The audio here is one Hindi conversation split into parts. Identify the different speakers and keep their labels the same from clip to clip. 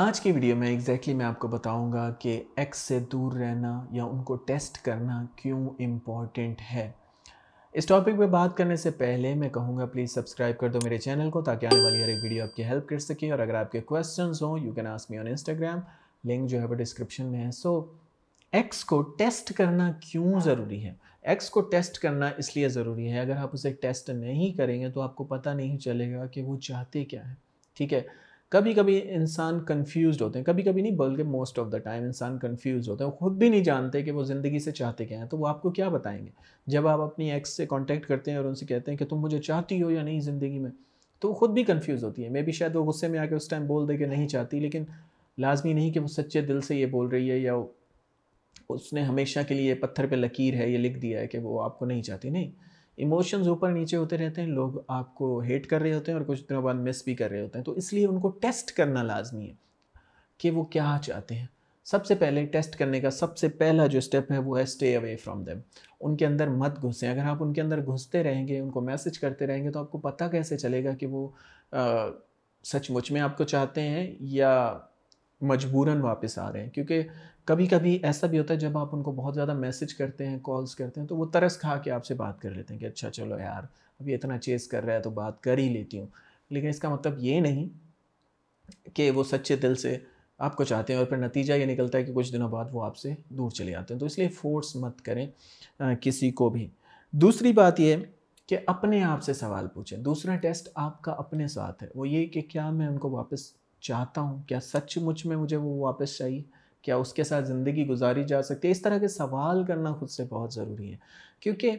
Speaker 1: आज की वीडियो में एग्जैक्टली exactly मैं आपको बताऊंगा कि एक्स से दूर रहना या उनको टेस्ट करना क्यों इम्पॉर्टेंट है इस टॉपिक पे बात करने से पहले मैं कहूँगा प्लीज़ सब्सक्राइब कर दो मेरे चैनल को ताकि आने वाली हर एक वीडियो आपकी हेल्प कर सके और अगर आपके क्वेश्चन हों you can ask me on Instagram link जो है वो डिस्क्रिप्शन में है सो so, एक्स को टेस्ट करना क्यों ज़रूरी है एक्स को टेस्ट करना इसलिए ज़रूरी है अगर आप उसे टेस्ट नहीं करेंगे तो आपको पता नहीं चलेगा कि वो चाहते क्या है ठीक है कभी कभी इंसान कंफ्यूज होते हैं कभी कभी नहीं बल्कि मोस्ट ऑफ द टाइम इंसान कंफ्यूज होते हैं खुद भी नहीं जानते कि वो ज़िंदगी से चाहते क्या हैं तो वो आपको क्या बताएंगे जब आप अपनी एक्स से कांटेक्ट करते हैं और उनसे कहते हैं कि तुम मुझे चाहती हो या नहीं ज़िंदगी में तो वो खुद भी कन्फ्यूज़ होती है मे भी शायद वो गुस्से में आकर उस टाइम बोल दे कि नहीं चाहती लेकिन लाजमी नहीं कि वो सच्चे दिल से ये बोल रही है या उसने हमेशा के लिए पत्थर पर लकीर है ये लिख दिया है कि वो आपको नहीं चाहती नहीं इमोशंस ऊपर नीचे होते रहते हैं लोग आपको हेट कर रहे होते हैं और कुछ दिनों बाद मिस भी कर रहे होते हैं तो इसलिए उनको टेस्ट करना लाजमी है कि वो क्या चाहते हैं सबसे पहले टेस्ट करने का सबसे पहला जो स्टेप है वो है स्टे अवे फ्रॉम देम उनके अंदर मत घुसें अगर आप उनके अंदर घुसते रहेंगे उनको मैसेज करते रहेंगे तो आपको पता कैसे चलेगा कि वो सचमुच में आपको चाहते हैं या मजबूरन वापस आ रहे हैं क्योंकि कभी कभी ऐसा भी होता है जब आप उनको बहुत ज़्यादा मैसेज करते हैं कॉल्स करते हैं तो वो तरस खा के आपसे बात कर लेते हैं कि अच्छा चलो यार अभी इतना चेस कर रहा है तो बात कर ही लेती हूँ लेकिन इसका मतलब ये नहीं कि वो सच्चे दिल से आपको चाहते हैं और फिर नतीजा ये निकलता है कि कुछ दिनों बाद वो आपसे दूर चले जाते हैं तो इसलिए फोर्स मत करें आ, किसी को भी दूसरी बात ये कि अपने आप से सवाल पूछें दूसरा टेस्ट आपका अपने साथ है वो ये कि क्या मैं उनको वापस चाहता हूँ क्या सचमुच में मुझे वो वापस चाहिए क्या उसके साथ ज़िंदगी गुजारी जा सकती है इस तरह के सवाल करना खुद से बहुत ज़रूरी है क्योंकि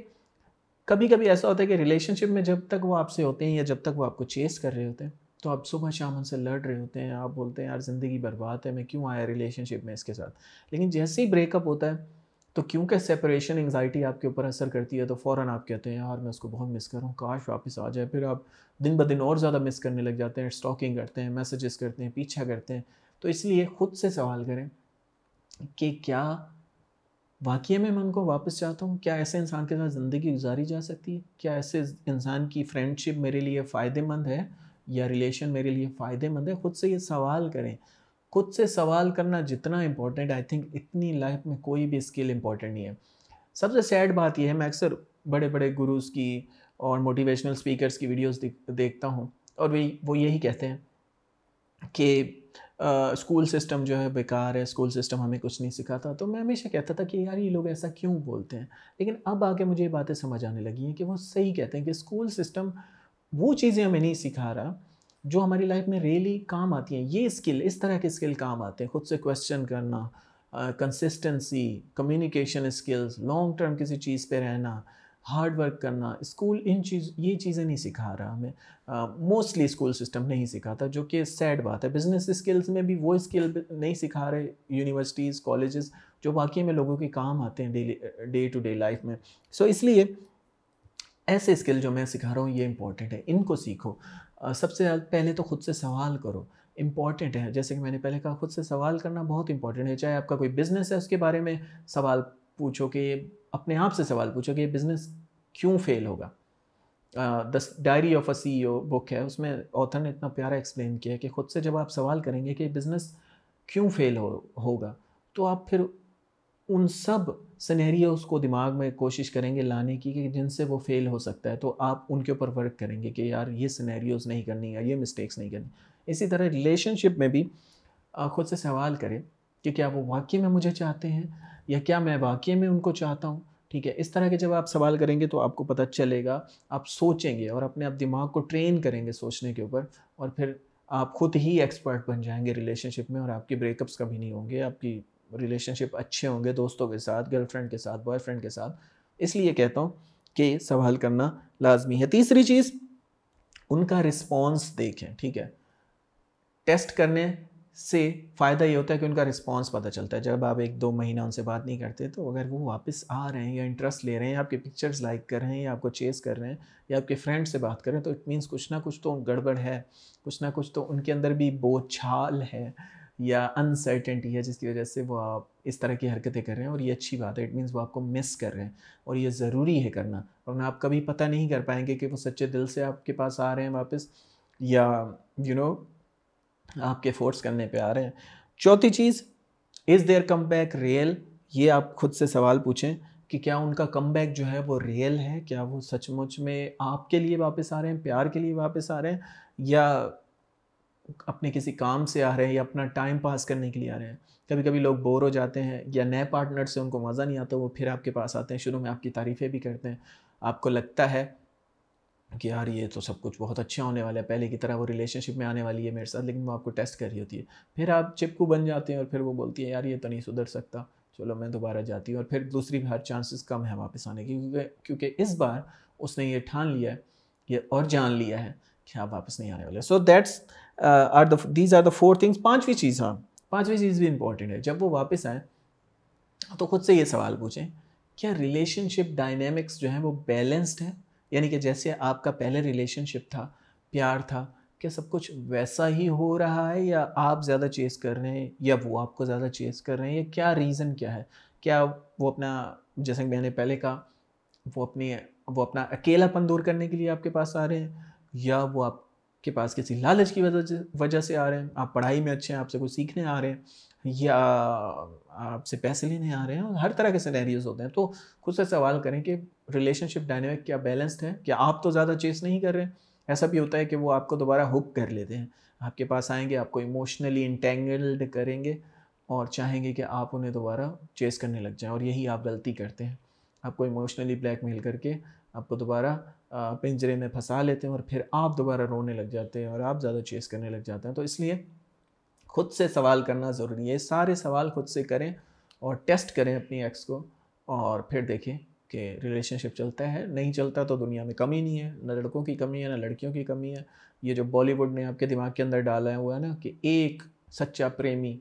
Speaker 1: कभी कभी ऐसा होता है कि रिलेशनशिप में जब तक वो आपसे होते हैं या जब तक वो आपको चेस कर रहे होते हैं तो आप सुबह शाम उनसे लड़ रहे होते हैं आप बोलते हैं यार ज़िंदगी बर्बाद है मैं क्यों आया रिलेशनशिप में इसके साथ लेकिन जैसे ही ब्रेकअप होता है तो क्योंकि सेपरेशन एंगजाइटी आपके ऊपर असर करती है तो फ़ौर आप कहते हैं यार मैं उसको बहुत मिस कर रहा हूँ काश वापस आ जाए फिर आप दिन ब दिन और ज़्यादा मिस करने लग जाते हैं स्टॉकिंग करते हैं मैसेजेस करते हैं पीछा करते हैं तो इसलिए ख़ुद से सवाल करें कि क्या वाकई में मैं उनको वापस चाहता हूँ क्या ऐसे इंसान के साथ ज़िंदगी गुजारी जा सकती है क्या ऐसे इंसान की फ्रेंडशिप मेरे लिए फ़ायदेमंद है या रिलेशन मेरे लिए फ़ायदेमंद है खुद से ये सवाल करें खुद से सवाल करना जितना इम्पोर्टेंट आई थिंक इतनी लाइफ में कोई भी स्किल इम्पॉर्टेंट नहीं है सबसे सैड बात यह है मैं अक्सर बड़े बड़े गुरुज़ की और मोटिवेशनल स्पीकर्स की वीडियोस देखता हूँ और वे वो यही कहते हैं कि स्कूल सिस्टम जो है बेकार है स्कूल सिस्टम हमें कुछ नहीं सिखाता तो मैं हमेशा कहता था कि यार ये लोग ऐसा क्यों बोलते हैं लेकिन अब आके मुझे ये बातें समझ आने लगी हैं कि वो सही कहते हैं कि स्कूल सिस्टम वो चीज़ें हमें नहीं सिखा रहा जो हमारी लाइफ में रियली काम आती हैं ये स्किल इस तरह के स्किल काम आते हैं खुद से क्वेश्चन करना consistency communication skills long term किसी चीज़ पर रहना हार्ड वर्क करना स्कूल इन चीज़ ये चीज़ें नहीं सिखा रहा हमें मोस्टली स्कूल सिस्टम नहीं सिखाता जो कि सैड बात है बिजनेस स्किल्स में भी वो स्किल नहीं सिखा रहे यूनिवर्सिटीज़ कॉलेजेस जो वाकई में लोगों के काम आते हैं daily day to day life में सो so, इसलिए ऐसे स्किल जो मैं सिखा रहा हूँ ये इंपॉर्टेंट है इनको सीखो सबसे पहले तो खुद से सवाल करो इम्पॉर्टेंट है जैसे कि मैंने पहले कहा खुद से सवाल करना बहुत इंपॉर्टेंट है चाहे आपका कोई बिजनेस है उसके बारे में सवाल पूछो कि अपने आप से सवाल पूछो कि बिज़नेस क्यों फेल होगा the diary of a C book e है उसमें ऑथर ने इतना प्यारा एक्सप्लेन किया कि खुद से जब आप सवाल करेंगे कि बिज़नेस क्यों फेल हो होगा तो आप फिर उन सब सनेरियो को दिमाग में कोशिश करेंगे लाने की कि जिनसे वो फेल हो सकता है तो आप उनके ऊपर वर्क करेंगे कि यार ये सनेरियोज़ नहीं करनी या ये मिस्टेक्स नहीं करनी इसी तरह रिलेशनशिप में भी खुद से सवाल करें कि क्या वो वाकई में मुझे चाहते हैं या क्या मैं वाकई में उनको चाहता हूँ ठीक है इस तरह के जब आप सवाल करेंगे तो आपको पता चलेगा आप सोचेंगे और अपने आप दिमाग को ट्रेन करेंगे सोचने के ऊपर और फिर आप खुद ही एक्सपर्ट बन जाएंगे रिलेशनशिप में और आपके ब्रेकअप्स कभी नहीं होंगे आपकी रिलेशनशिप अच्छे होंगे दोस्तों के साथ गर्लफ्रेंड के साथ बॉयफ्रेंड के साथ इसलिए कहता हूँ कि सवाल करना लाजमी है तीसरी चीज़ उनका रिस्पॉन्स देखें ठीक है टेस्ट करने से फ़ायदा ये होता है कि उनका रिस्पांस पता चलता है जब आप एक दो महीना उनसे बात नहीं करते तो अगर वो वापस आ रहे हैं या इंटरेस्ट ले रहे हैं या आपके पिक्चर्स लाइक कर रहे हैं या आपको चेस कर रहे हैं या आपके फ्रेंड से बात कर रहे हैं तो इट मीन्स कुछ ना कुछ तो गड़बड़ है कुछ ना कुछ तो उनके अंदर भी बोछाल है या अनसर्टेंटी है जिसकी वजह से वो आप इस तरह की हरकतें कर रहे हैं और ये अच्छी बात है इट मीन्स वो आपको मिस कर रहे हैं और ये ज़रूरी है करना और आप कभी पता नहीं कर पाएंगे कि वो सच्चे दिल से आपके पास आ रहे हैं वापस या यू you नो know, आपके फोर्स करने पे आ रहे हैं चौथी चीज़ is there come back real ये आप खुद से सवाल पूछें कि क्या उनका कम बैक जो है वो रियल है क्या वो सचमुच में आपके लिए वापस आ रहे हैं प्यार के लिए वापस आ रहे हैं या अपने किसी काम से आ रहे हैं या अपना टाइम पास करने के लिए आ रहे हैं कभी कभी लोग बोर हो जाते हैं या नए पार्टनर से उनको मज़ा नहीं आता वो फिर आपके पास आते हैं शुरू में आपकी तारीफ़ें भी करते हैं आपको लगता है कि यार ये तो सब कुछ बहुत अच्छा होने वाला है पहले की तरह वो रिलेशनशिप में आने वाली है मेरे साथ लेकिन वो आपको टेस्ट कर रही होती है फिर आप चिपकू बन जाते हैं और फिर वो बोलती है यार ये तो नहीं सुधर सकता चलो मैं दोबारा जाती हूँ और फिर दूसरी बार चांसेस कम है वापस आने की क्योंकि क्योंकि इस बार उसने ये ठान लिया है ये और जान लिया है कि आप वापस नहीं आने वाले so that's are the these are the four things पाँचवीं चीज़ हाँ पाँचवीं चीज़ भी इंपॉर्टेंट है जब वो वापस आए तो खुद से ये सवाल पूछें क्या रिलेशनशिप डायनेमिक्स जो है वो बैलेंस्ड है यानी कि जैसे आपका पहले रिलेशनशिप था प्यार था क्या सब कुछ वैसा ही हो रहा है या आप ज़्यादा चेस कर रहे हैं या वो आपको ज़्यादा चेस कर रहे हैं या क्या रीज़न क्या है क्या वो अपना जैसे मैंने पहले कहा वो अपनी वो अपना अकेलापन दूर करने के लिए आपके पास आ रहे हैं या वो आप के पास किसी लालच की वजह से आ रहे हैं आप पढ़ाई में अच्छे हैं आपसे कुछ सीखने आ रहे हैं या आपसे पैसे लेने आ रहे हैं और हर तरह के सिनेरियोज होते हैं तो खुद से सवाल करें कि रिलेशनशिप डायनेमिक क्या बैलेंस्ड है क्या आप तो ज़्यादा चेस नहीं कर रहे हैं ऐसा भी होता है कि वो आपको दोबारा हुक कर लेते हैं आपके पास आएंगे आपको इमोशनली इंटेंगल्ड करेंगे और चाहेंगे कि आप उन्हें दोबारा चेस करने लग जाएं और यही आप गलती करते हैं आपको इमोशनली ब्लैकमेल करके आपको दोबारा पिंजरे में फंसा लेते हैं और फिर आप दोबारा रोने लग जाते हैं और आप ज़्यादा चेस करने लग जाते हैं तो इसलिए खुद से सवाल करना ज़रूरी है सारे सवाल खुद से करें और टेस्ट करें अपनी एक्स को और फिर देखें कि रिलेशनशिप चलता है नहीं चलता तो दुनिया में कमी नहीं है ना लड़कों की कमी है ना लड़कियों की कमी है ये जो बॉलीवुड ने आपके दिमाग के अंदर डाला है हुआ है ना कि एक सच्चा प्रेमी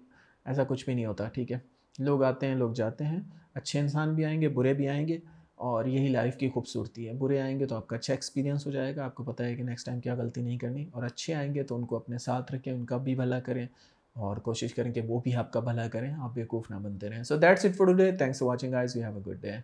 Speaker 1: ऐसा कुछ भी नहीं होता ठीक है लोग आते हैं लोग जाते हैं अच्छे इंसान भी आएंगे बुरे भी आएंगे और यही लाइफ की खूबसूरती है बुरे आएंगे तो आपका अच्छा एक्सपीरियंस हो जाएगा आपको पता है कि नेक्स्ट टाइम क्या गलती नहीं करनी और अच्छे आएंगे तो उनको अपने साथ रखें उनका भी भला करें और कोशिश करें कि वो भी आपका भला करें आप बेवकूफ़ ना बनते रहें so that's it for today thanks for watching eyes we have a good day